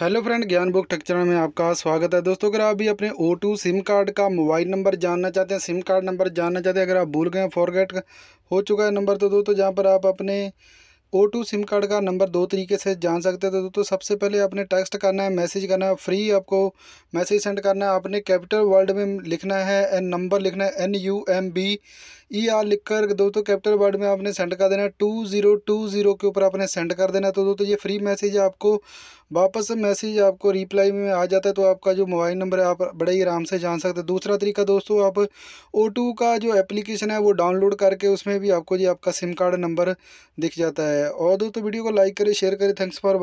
hello friend Gyan book टेक्चर channel में आपका स्वागत है दोस्तों अगर आप भी अपने ओ टू सिम कार्ड का मोबाइल नंबर जानना चाहते हैं सिम कार्ड नंबर जानना चाहते हैं अगर आप भूल गए फॉरगेट हो चुका है नंबर तो दोस्तों जहां पर आप अपने ओ टू सिम कार्ड का नंबर दो तरीके से जान सकते हैं तो दोस्तों सबसे पहले आपने टेक्स्ट करना है मैसेज करना है फ्री आपको मैसेज सेंड करना है आपने कैपिटल वर्ल्ड में लिखना है एन नंबर लिखना है N U M B E e R लिख कर दोस्तों कैपिटल वर्ल्ड में आपने सेंड कर देना है टू ज़ीरो टू ज़ीरो के ऊपर आपने सेंड कर देना है तो दोस्तों ये फ्री मैसेज आपको वापस मैसेज आपको रिप्लाई में आ जाता है तो आपका जो मोबाइल नंबर है आप बड़े ही आराम से जान सकते हैं दूसरा तरीका दोस्तों आप ओ का जो एप्लीकेशन है वो डाउनलोड करके उसमें भी आपको जी आपका सिम कार्ड नंबर दिख जाता है और दोस्तों वीडियो को लाइक करें शेयर करें थैंक्स फॉर